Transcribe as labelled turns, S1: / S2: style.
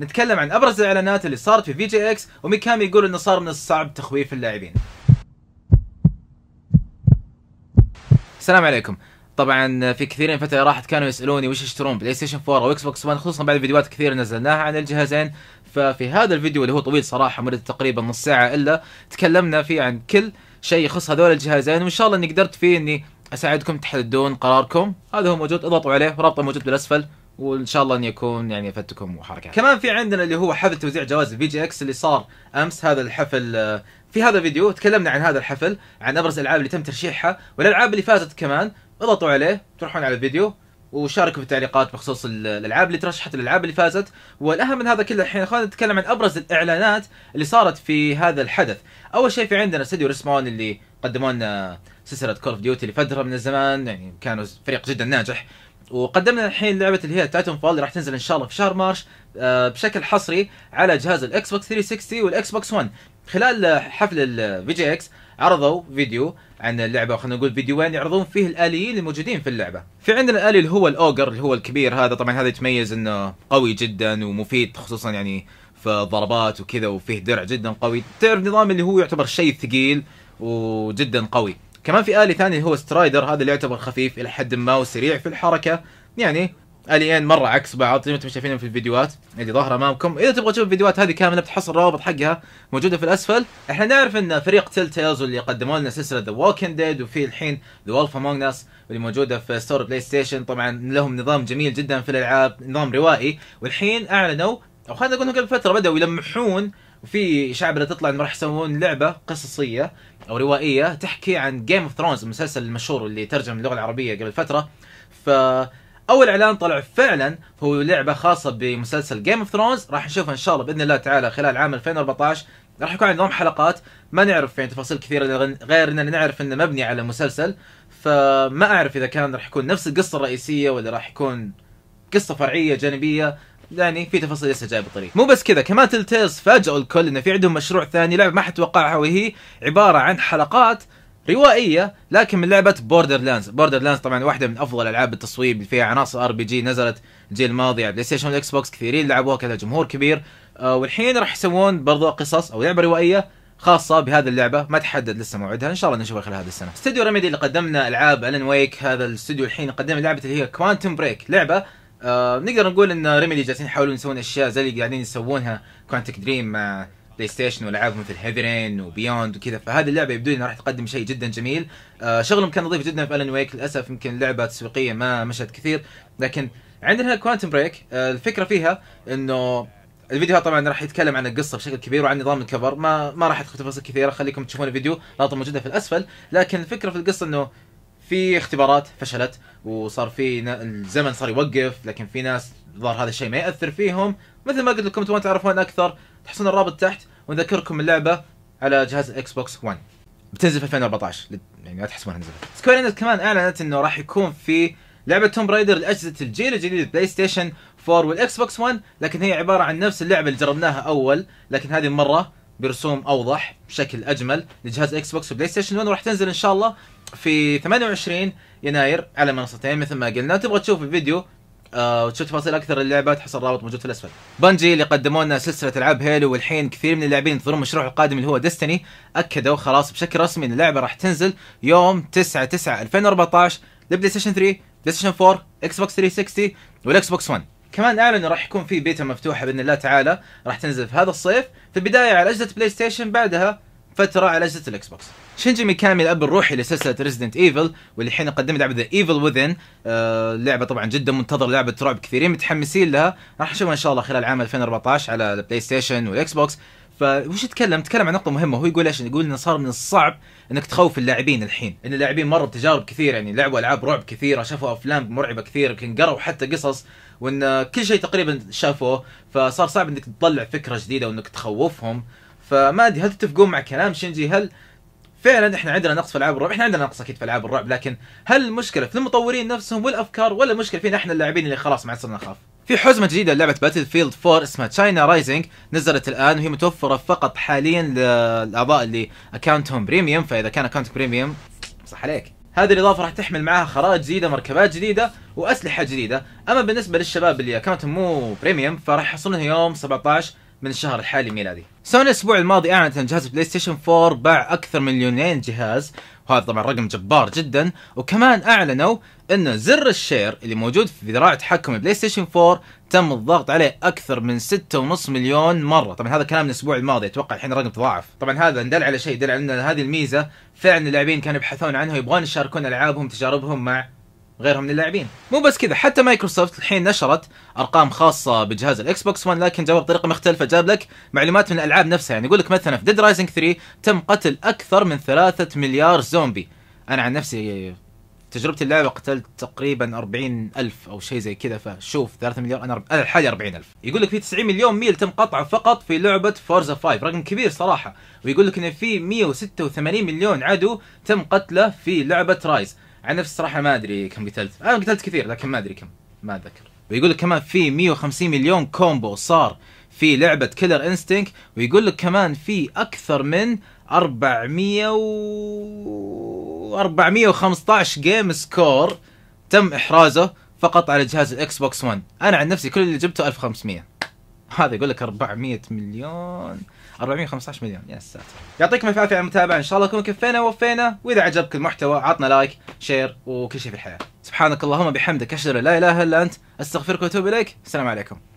S1: نتكلم عن ابرز الاعلانات اللي صارت في في جي اكس وميكامي يقول انه صار من الصعب تخويف اللاعبين السلام عليكم طبعا في كثيرين فتره راحت كانوا يسالوني وش يشترون بلاي ستيشن 4 او اكس بوكس 1 خصوصا بعد فيديوهات كثير نزلناها عن الجهازين ففي هذا الفيديو اللي هو طويل صراحه مدة تقريبا نص ساعه الا تكلمنا فيه عن كل شيء يخص هذول الجهازين وان شاء الله اني قدرت فيه اني اساعدكم تحددون قراركم هذا هو موجود اضغطوا عليه رابطه موجود بالاسفل وان شاء الله ان يكون يعني افدتكم وحركات. كمان في عندنا اللي هو حفل توزيع جوائز في جي اكس اللي صار امس هذا الحفل آه، في هذا الفيديو تكلمنا عن هذا الحفل عن ابرز الالعاب اللي تم ترشيحها والالعاب اللي فازت كمان اضغطوا عليه تروحون على الفيديو وشاركوا في التعليقات بخصوص الالعاب اللي ترشحت الالعاب اللي فازت والاهم من هذا كله الحين خلينا نتكلم عن ابرز الاعلانات اللي صارت في هذا الحدث اول شيء في عندنا استديو ريسمون اللي قدموا لنا سلسله كول اوف ديوتي لفتره من الزمان يعني كانوا فريق جدا ناجح وقدمنا الحين لعبه اللي هي تايتن فول اللي راح تنزل ان شاء الله في شهر مارش آه، بشكل حصري على جهاز الاكس بوكس 360 والاكس بوكس 1 خلال حفل الفي جي اكس عرضوا فيديو عن اللعبه خلينا نقول فيديوين يعرضون فيه الاليين الموجودين في اللعبه في عندنا الالي اللي هو الاوجر اللي هو الكبير هذا طبعا هذا يتميز انه قوي جدا ومفيد خصوصا يعني في ضربات وكذا وفيه درع جدا قوي تعرف نظام اللي هو يعتبر شيء ثقيل وجدا قوي كمان في آلي ثاني اللي هو سترايدر هذا اللي يعتبر خفيف إلى حد ما وسريع في الحركة يعني الين مرة عكس بعض زي ما انتم شايفينهم في الفيديوهات اللي ظاهرة امامكم، اذا تبغى تشوف الفيديوهات هذه كاملة بتحصل الروابط حقها موجودة في الاسفل، احنا نعرف ان فريق تيل تيلز واللي قدموا لنا سلسلة ذا ووكن ديد وفي الحين ذا وولف امونج ناس واللي موجودة في ستور بلاي ستيشن، طبعا لهم نظام جميل جدا في الالعاب، نظام روائي، والحين اعلنوا او خلينا نقول قبل فترة بدأوا يلمحون وفي اللي تطلع انه راح يسوون لعبه قصصيه او روائيه تحكي عن جيم اوف ثرونز المسلسل المشهور اللي ترجم اللغه العربيه قبل فتره ف اول اعلان طلع فعلا هو لعبه خاصه بمسلسل جيم اوف ثرونز راح نشوفها ان شاء الله باذن الله تعالى خلال عام 2014 راح يكون عندهم حلقات ما نعرف يعني تفاصيل كثيره غير اننا نعرف انه مبني على مسلسل فما اعرف اذا كان راح يكون نفس القصه الرئيسيه ولا راح يكون قصه فرعيه جانبيه يعني في تفاصيل لسه جايه بالطريق مو بس كذا كمان تلتيلز فاجئوا الكل انه في عندهم مشروع ثاني لعبه ما حد وهي عباره عن حلقات روائيه لكن من لعبه بوردر لاندز بوردر لاندز طبعا واحده من افضل العاب التصويب اللي فيها عناصر ار بي جي نزلت الجيل الماضي على بلاي ستيشن والاكس بوكس كثيرين لعبوها كذا جمهور كبير آه والحين راح يسوون برضو قصص او لعبه روائيه خاصة بهذه اللعبة ما تحدد لسه موعدها ان شاء الله نشوفها خلال هذه السنة. استوديو رميدي اللي قدمنا العاب الن ويك هذا الاستوديو الحين قدم لعبة اللي هي كوانتم بريك لعبة آه، نقدر نقول ان ريميدي جالسين يحاولون يسوون اشياء زي اللي قاعدين يسوونها كوانتك دريم مع بلاي ستيشن والعاب مثل هيفرين وبيوند وكذا فهذه اللعبه يبدو لي انها راح تقدم شيء جدا جميل آه شغلهم كان نظيف جدا في الن ويك للاسف يمكن لعبه تسويقيه ما مشت كثير لكن عندنا كوانتم بريك آه الفكره فيها انه الفيديو هذا طبعا راح يتكلم عن القصه بشكل كبير وعن نظام الكفر ما ما راح ادخل تفاصيل كثيره خليكم تشوفون الفيديو لقطه موجوده في الاسفل لكن الفكره في القصه انه في اختبارات فشلت وصار في نا... الزمن صار يوقف لكن في ناس ظهر هذا الشيء ما ياثر فيهم مثل ما قلت لكم تبون تعرفون اكثر تحصلون الرابط تحت ونذكركم اللعبه على جهاز الاكس بوكس 1 بتنزل في 2014 يعني لا تحسبونها نزلت سكوير انكس كمان اعلنت انه راح يكون في لعبه توم برايدر لاجهزه الجيل الجديد بلاي ستيشن 4 والاكس بوكس 1 لكن هي عباره عن نفس اللعبه اللي جربناها اول لكن هذه المره برسوم اوضح بشكل اجمل لجهاز اكس بوكس وبلاي ستيشن 1 وراح تنزل ان شاء الله في 28 يناير على منصتين مثل ما قلنا تبغى تشوف الفيديو آه وتشوف تفاصيل اكثر اللعبه تحصل رابط موجود في الاسفل. بنجي اللي قدموا لنا سلسله العاب هيلو والحين كثير من اللاعبين ينتظرون مشروعه القادم اللي هو ديستني اكدوا خلاص بشكل رسمي ان اللعبه راح تنزل يوم 9 9 2014 لبلاي ستيشن 3 بلاي ستيشن 4 اكس بوكس 360 والاكس بوكس 1 كمان انه راح يكون في بيتا مفتوحه باذن الله تعالى راح تنزل في هذا الصيف في البدايه على اجهزه بلاي ستيشن بعدها فتره على اجهزه الاكس بوكس. شينجي ميكامي الاب الروحي لسلسله ريزدنت ايفل واللي الحين قدم لعبه ذا ايفل وذن لعبه طبعا جدا منتظر لعبه رعب كثيرين متحمسين لها راح نشوفها ان شاء الله خلال عام 2014 على البلاي ستيشن والاكس بوكس فوش يتكلم؟ تكلم عن نقطة مهمة هو يقول ايش؟ يقول انه صار من الصعب انك تخوف اللاعبين الحين، ان اللاعبين مروا بتجارب كثيرة يعني لعبوا العاب رعب كثيرة، شافوا افلام مرعبة كثيرة يمكن قروا حتى قصص وان كل شيء تقريبا شافوه فصار صعب انك تطلع فكره جديده وانك تخوفهم فما ادري هل تتفقون مع كلام شينجي هل فعلا احنا عندنا نقص في العاب الرعب، احنا عندنا نقص اكيد في العاب الرعب لكن هل المشكله في المطورين نفسهم والافكار ولا المشكله فينا احنا اللاعبين اللي خلاص ما عاد صرنا نخاف؟ في حزمة جديدة للعبة باتل فيلد 4 اسمها تشاينا رايزنج نزلت الآن وهي متوفرة فقط حاليا للأعضاء اللي اكونتهم بريميوم فإذا كان اكونت بريميوم صح عليك هذه الاضافه راح تحمل معاها خرائط جديده مركبات جديده واسلحه جديده اما بالنسبه للشباب اللي كانت مو بريميوم فراح يحصلونها يوم 17 من الشهر الحالي الميلادي. سوني الاسبوع الماضي اعلنت ان جهاز بلاي ستيشن 4 باع اكثر من مليونين جهاز وهذا طبعا رقم جبار جدا وكمان اعلنوا ان زر الشير اللي موجود في ذراع تحكم البلاي ستيشن 4 تم الضغط عليه اكثر من 6.5 مليون مره طبعا هذا كلام من الاسبوع الماضي اتوقع الحين الرقم تضاعف طبعا هذا دل على شيء دل على ان هذه الميزه فعلا اللاعبين كانوا يبحثون عنها ويبغون يشاركون العابهم تجاربهم مع غيرها من اللاعبين مو بس كذا حتى مايكروسوفت الحين نشرت ارقام خاصه بجهاز الاكس بوكس 1 لكن جابها بطريقه مختلفه جاب لك معلومات من الالعاب نفسها يعني يقول لك مثلا في ديد رايزنج 3 تم قتل اكثر من 3 مليار زومبي انا عن نفسي تجربة اللعبة قتلت تقريبا 40 ألف أو شيء زي كذا فشوف 3 مليار أنا أنا لحالي 40 ألف يقول لك في 90 مليون ميل تم قطعه فقط في لعبة فورزا 5 رقم كبير صراحة ويقول لك إن في 186 مليون عدو تم قتله في لعبة رايز عن نفسي الصراحه ما ادري كم قتلت انا قتلت كثير لكن ما ادري كم ما اتذكر ويقول لك كمان في 150 مليون كومبو صار في لعبه كيلر انستنك ويقول لك كمان في اكثر من 400 و 415 جيم سكور تم احرازه فقط على جهاز الاكس بوكس 1 انا عن نفسي كل اللي جبته 1500 هذا يقول لك 400 مليون 415 مليون يا ساتر يعطيكم الف عافيه على المتابعه ان شاء الله نكون كفينا ووفينا واذا عجبك المحتوى عطنا لايك شير وكل شيء في الحياه سبحانك اللهم بحمدك اشهد ان لا اله الا انت استغفرك واتوب اليك السلام عليكم